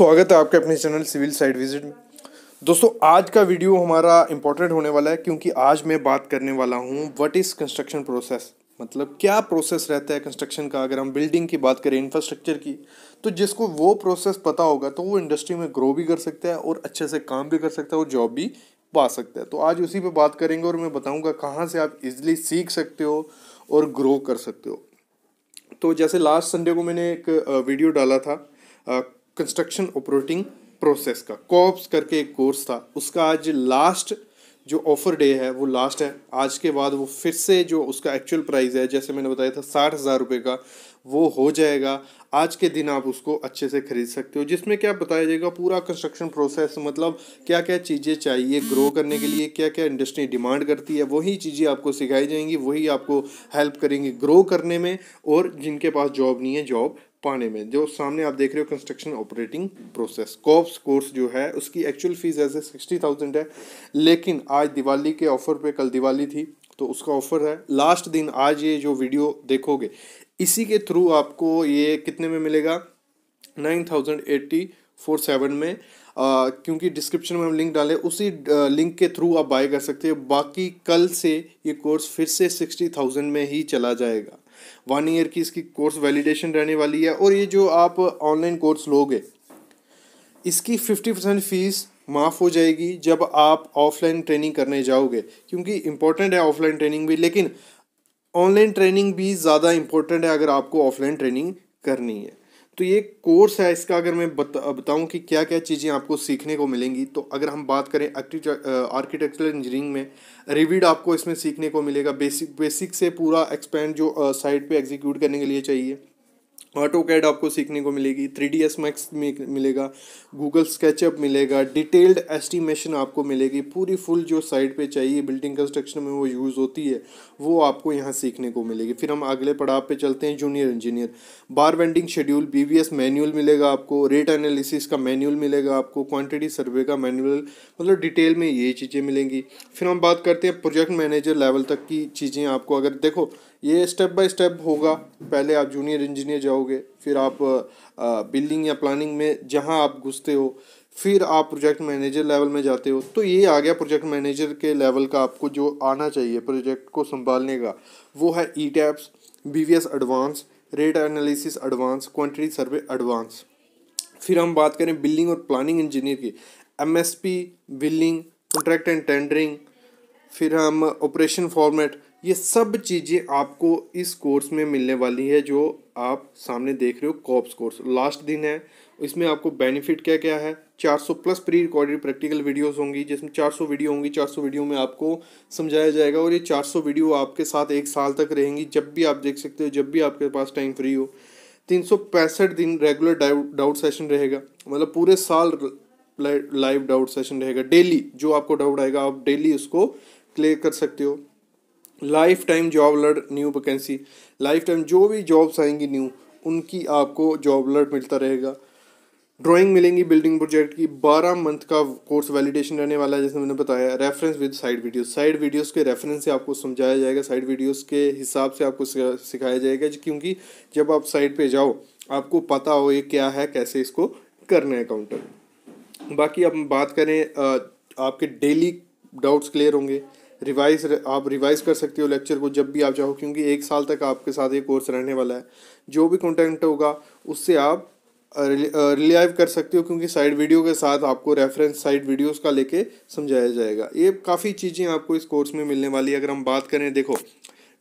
स्वागत है आपके अपने चैनल सिविल साइड विजिट में दोस्तों आज का वीडियो हमारा इम्पोर्टेंट होने वाला है क्योंकि आज मैं बात करने वाला हूँ व्हाट इज़ कंस्ट्रक्शन प्रोसेस मतलब क्या प्रोसेस रहता है कंस्ट्रक्शन का अगर हम बिल्डिंग की बात करें इंफ्रास्ट्रक्चर की तो जिसको वो प्रोसेस पता होगा तो वो इंडस्ट्री में ग्रो भी कर सकता है और अच्छे से काम भी कर सकता है और जॉब भी पा सकता है तो आज उसी पर बात करेंगे और मैं बताऊँगा कहाँ से आप इजिली सीख सकते हो और ग्रो कर सकते हो तो जैसे लास्ट संडे को मैंने एक वीडियो डाला था कंस्ट्रक्शन ऑपरेटिंग प्रोसेस का कॉप्स करके एक कोर्स था उसका आज लास्ट जो ऑफर डे है वो लास्ट है आज के बाद वो फिर से जो उसका एक्चुअल प्राइस है जैसे मैंने बताया था साठ हज़ार रुपये का वो हो जाएगा आज के दिन आप उसको अच्छे से खरीद सकते हो जिसमें क्या बताया जाएगा पूरा कंस्ट्रक्शन प्रोसेस मतलब क्या क्या चीज़ें चाहिए ग्रो करने के लिए क्या क्या इंडस्ट्री डिमांड करती है वही चीज़ें आपको सिखाई जाएंगी वही आपको हेल्प करेंगी ग्रो करने में और जिनके पास जॉब नहीं है जॉब पाने में जो सामने आप देख रहे हो construction operating process cops course जो है उसकी actual fees a sixty thousand है लेकिन आज दिवाली के ऑफ़र पे कल दिवाली थी तो उसका ऑफ़र है लास्ट दिन आज ये जो वीडियो देखोगे इसी के थ्रू आपको ये कितने में मिलेगा nine thousand eighty four seven में आ, क्योंकि डिस्क्रिप्शन में हम लिंक डालें उसी लिंक के थ्रू आप बाय कर सकते हो बाकी कल से ये कोर्स फिर से सिक्सटी थाउजेंड में ही चला जाएगा वन ईयर की इसकी कोर्स वैलिडेशन रहने वाली है और ये जो आप ऑनलाइन कोर्स लोगे इसकी फिफ्टी परसेंट फ़ीस माफ़ हो जाएगी जब आप ऑफलाइन ट्रेनिंग करने जाओगे क्योंकि इंपॉर्टेंट है ऑफलाइन ट्रेनिंग भी लेकिन ऑनलाइन ट्रेनिंग भी ज़्यादा इंपॉर्टेंट है अगर आपको ऑफलाइन ट्रेनिंग करनी है तो ये कोर्स है इसका अगर मैं बता बताऊँ कि क्या क्या चीज़ें आपको सीखने को मिलेंगी तो अगर हम बात करें आर्किटेक्चरल इंजीनियरिंग में रिविड आपको इसमें सीखने को मिलेगा बेसिक बेसिक से पूरा एक्सपेंड जो साइट पे एग्जीक्यूट करने के लिए चाहिए ऑटो कैड आपको सीखने को मिलेगी थ्री डी एस मैक्स मिलेगा गूगल स्केचअप मिलेगा डिटेल्ड एस्टिमेशन आपको मिलेगी पूरी फुल जो साइड पे चाहिए बिल्डिंग कंस्ट्रक्शन में वो यूज़ होती है वो आपको यहाँ सीखने को मिलेगी फिर हम अगले पड़ाव पे चलते हैं junior engineer bar bending schedule B B S manual मिलेगा आपको रेट एनालिसिस का मैनुअल मिलेगा आपको क्वान्टिटी सर्वे का मैनुअल मतलब डिटेल में ये चीज़ें मिलेंगी फिर हम बात करते हैं प्रोजेक्ट मैनेजर लेवल तक की चीज़ें आपको अगर देखो ये स्टेप बाय स्टेप होगा पहले आप जूनियर इंजीनियर जाओगे फिर आप बिल्डिंग या प्लानिंग में जहाँ आप घुसते हो फिर आप प्रोजेक्ट मैनेजर लेवल में जाते हो तो ये आ गया प्रोजेक्ट मैनेजर के लेवल का आपको जो आना चाहिए प्रोजेक्ट को संभालने का वो है ETABS B B S advance rate analysis advance quantity survey advance फिर हम बात करें बिल्डिंग और प्लानिंग इंजीनियर की M S P building contract and tendering फिर हम ऑपरेशन फॉर्मेट ये सब चीज़ें आपको इस कोर्स में मिलने वाली है जो आप सामने देख रहे हो कॉप्स कोर्स लास्ट दिन है इसमें आपको बेनिफिट क्या क्या है 400 plus pre recorded practical videos होंगी जिसमें 400 वीडियो होंगी 400 वीडियो में आपको समझाया जाएगा और ये 400 वीडियो आपके साथ एक साल तक रहेंगी जब भी आप देख सकते हो जब भी आपके पास टाइम फ्री हो तीन दिन रेगुलर डाउट सेशन रहेगा मतलब पूरे साल लाइव डाउट सेशन रहेगा डेली जो आपको डाउट आएगा आप डेली उसको क्लियर कर सकते हो lifetime job alert new vacancy lifetime जो भी जॉब्स आएंगी न्यू उनकी आपको जॉब अलर्ट मिलता रहेगा ड्राइंग मिलेंगी बिल्डिंग प्रोजेक्ट की बारह मंथ का कोर्स वैलिडेशन रहने वाला है जैसे मैंने बताया reference with side video side videos के रेफरेंस से आपको समझाया जाएगा साइड वीडियोस के हिसाब से आपको सिखाया जाएगा क्योंकि जब आप साइड पे जाओ आपको पता हो ये क्या है कैसे इसको करना है काउंटर बाकी अब बात करें आपके डेली डाउट्स क्लियर होंगे रिवाइज आप रिवाइज कर सकते हो लेक्चर को जब भी आप चाहो क्योंकि एक साल तक आपके साथ ये कोर्स रहने वाला है जो भी कंटेंट होगा उससे आप रिलाइव कर सकते हो क्योंकि साइड वीडियो के साथ आपको रेफरेंस साइड वीडियोस का लेके समझाया जाएगा ये काफ़ी चीज़ें आपको इस कोर्स में मिलने वाली है अगर हम बात करें देखो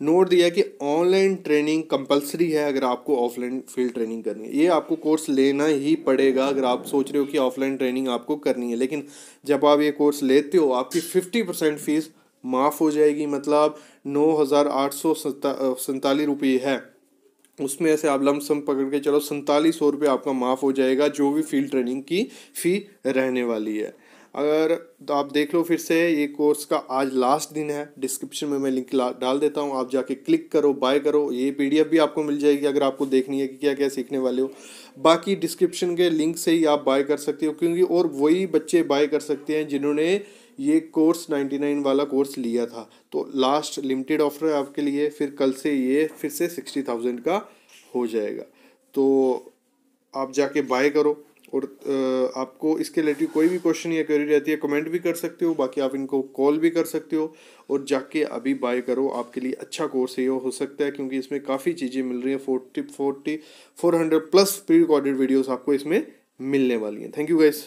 नोट दिया कि ऑनलाइन ट्रेनिंग कंपलसरी है अगर आपको ऑफलाइन फील्ड ट्रेनिंग करनी है ये आपको कोर्स लेना ही पड़ेगा अगर आप सोच रहे हो कि ऑफलाइन ट्रेनिंग आपको करनी है लेकिन जब आप ये कोर्स लेते हो आपकी फिफ्टी परसेंट फीस माफ़ हो जाएगी मतलब नौ हज़ार आठ सौ सैंतालीस रुपये है उसमें ऐसे आप लमसम पकड़ के चलो सैंतालीस सौ रुपये आपका माफ़ हो जाएगा जो भी फील्ड ट्रेनिंग की फ़ी रहने वाली है अगर तो आप देख लो फिर से ये कोर्स का आज लास्ट दिन है डिस्क्रिप्शन में मैं लिंक डाल देता हूँ आप जाके क्लिक करो बाय करो ये पीडीएफ भी आपको मिल जाएगी अगर आपको देखनी है कि क्या क्या सीखने वाले हो बाकी डिस्क्रिप्शन के लिंक से ही आप बाय कर सकते हो क्योंकि और वही बच्चे बाय कर सकते हैं जिन्होंने ये कोर्स नाइन्टी नाइन वाला कोर्स लिया था तो लास्ट लिमिटेड ऑफर है आपके लिए फिर कल से ये फिर से सिक्सटी थाउजेंड का हो जाएगा तो आप जाके बाय करो और आपको इसके रिलेटेड कोई भी क्वेश्चन या क्वेरी रहती है कमेंट भी कर सकते हो बाकी आप इनको कॉल भी कर सकते हो और जाके अभी बाय करो आपके लिए अच्छा कोर्स है हो सकता है क्योंकि इसमें काफ़ी चीज़ें मिल रही हैं forty forty four hundred plus pre recorded videos आपको इसमें मिलने वाली हैं थैंक यू गाइज़